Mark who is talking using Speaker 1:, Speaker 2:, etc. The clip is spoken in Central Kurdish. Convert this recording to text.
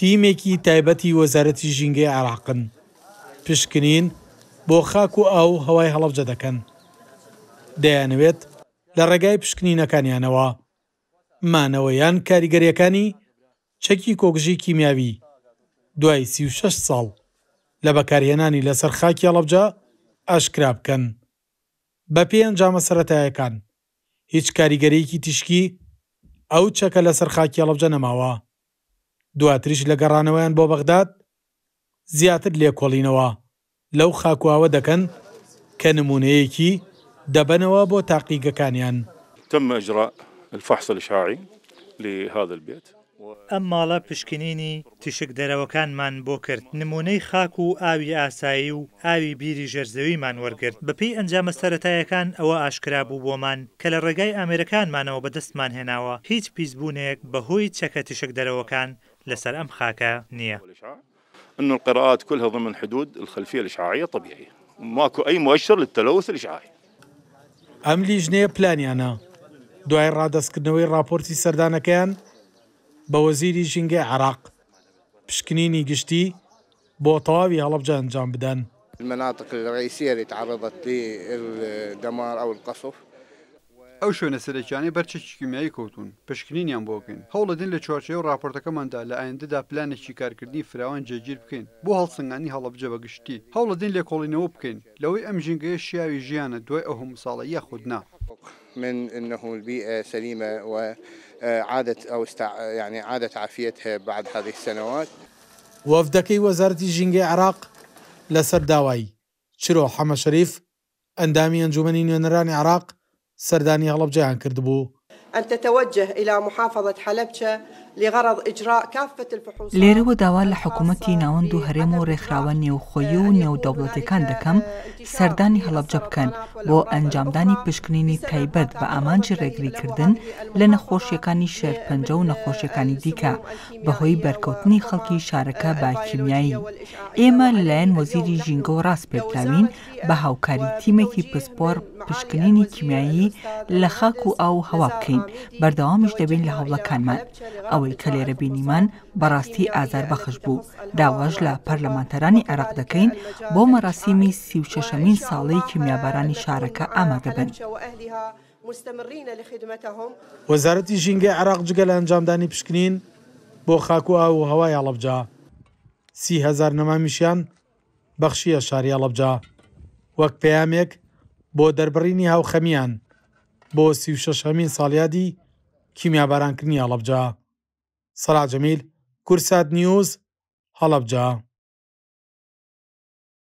Speaker 1: تیمێکی تایبەتی وەزارەتی ژینگەی عراقن پشکنین بۆ خاک و ئاو هەوای هەڵەبجە دەکەن دەیانەوێت لە ڕێگای پشکنینەکانیانەوە مانەوەیان کاریگەریەکانی چەکی کۆگژی کیمیاوی دوای 36 ساڵ لە بەکارهێنانی لەسەر خاکی هەڵەبجە ئاشکرا بکەن بە پێیان جامە سەتایەکان هیچ کاریگەرەیەکی تیشکی ئەو چەکە لەسەر خاکی هەڵەبجە نەماوە دواتریش لە گەڕانەوەیان بۆ بەغداد زیاتر لێکۆڵینەوە لەو خاکواوە دەکەن کە نمونەیەکی دەبنەوە بۆ تاقیگەکانیان
Speaker 2: تم ئەجرا الفحص الشاعی لهذا البيت
Speaker 3: ئەم ماڵە پشکنینی تشک دەرەوەکانمان بۆ کرد نمونەی خاک و ئاوی ئاسایی و ئاوی بیری ژەرزەویمان وەرگرت بەپی ئەنجامە سەتایەکان ئەوە ئاشکرا بوو بۆمان کە لە ڕێگای ئامێرەکانمانەوە بەدەستمان هێناوە هیچ پیسبوونێک بەهۆی چەکە تشک دەرەوەکان لسر أم خاكا نییە
Speaker 2: أن القراءات كلها ضمن حدود الخلفية الإشعاعية طبيعية ماكو أي مؤشر للتلوث الإشعاعي
Speaker 1: أم ئەم لیژنەیە پلانیانە رادس ڕادەستکردنەوەی رابورتي سردانا كان بوزيري ژینگە عراق بشكنيني قشتي بوطاوي تەواوی بجان ئەنجام بدەن
Speaker 3: المناطق الرئيسية اللي تعرضت للدمار أو القصف
Speaker 1: ئەو شوێنە سەرەکیانەی بەرچێکی کیمیایی کەوتون پشکنینیان بۆکەین هەوڵە دین لە چوارچەیە و راپۆرتەکەماندا لە ئایندەدا پلانێکی کارکردنی فراوان جێگیر بکەین بۆ هەڵسەنگانی هەڵەبجە بەگشتی هەوڵە دین لێ کۆڵینەوە بکەین لەوەی ئەم ژنگەیە شیاوی ژیانە دوای ئەوهم ساڵە یەخودنا.
Speaker 3: من انه البيئه سليمه وعادت او استع... يعني عادت
Speaker 1: عافيتها بعد هذه السنوات وەفدەکەی وەزارەتی ژینگەی عراق لەسەر داوایی چرۆ حەمە شەریف ئەندامی ئەنجومی نوێنەرانی عراق سەردانی عن کردبوو.
Speaker 2: أن تتوجه إلى محافظة حلبجة لێرەوە داوا لە حکوومەتی ناوەند و هەرێم و ڕێکخراوە نێوخۆیی و نێودەوڵەتەکان دەکەم سەردانی هەڵبجە بکەن بۆ ئەنجامدانی پشکنینی تایبەت بە ئامانجی ڕێگریکردن لە نەخۆشیەکانی شێر پەنجە و نەخۆشیەکانی دیکە بەهۆی بەرکەوتنی خەڵکی شارەکە باکیمیایی ئێمە لەلایەن وەزیری ژینگە و ڕاست پێکلاوین بە هاوکاری تیمێکی پسپۆر پشکنینی کیمیایی لە خاک و ئاو هەوا بکەین بەردەوامیش دەبین لە هەوڵەکانمان ئەوە ئەوەی کە لێرە بینیمان بەڕاستی ئازار بەخش بوو داواش لە پەرلەمانتەرانی عێراق دەکەین بۆ مەراسیمی سی و شەشەمین ساڵی کیمیابارانی شارەکە ئامادە بن.
Speaker 1: وەزارەتی ژینگەی عراق جگە لە ئەنجامدانی پشکنین بۆ خاکو ئا و هەوای ئاڵبجا سیهزار نەمامیشیان بەخشیە شاری ئەڵبجا وەک پەیامێک بۆ دەربڕینی هاوخەمیان بۆ سی و شەشەمین ساڵیادی کیمیابارانکردنی ئەڵبجا صلاح جميل كورسات نيوز بجا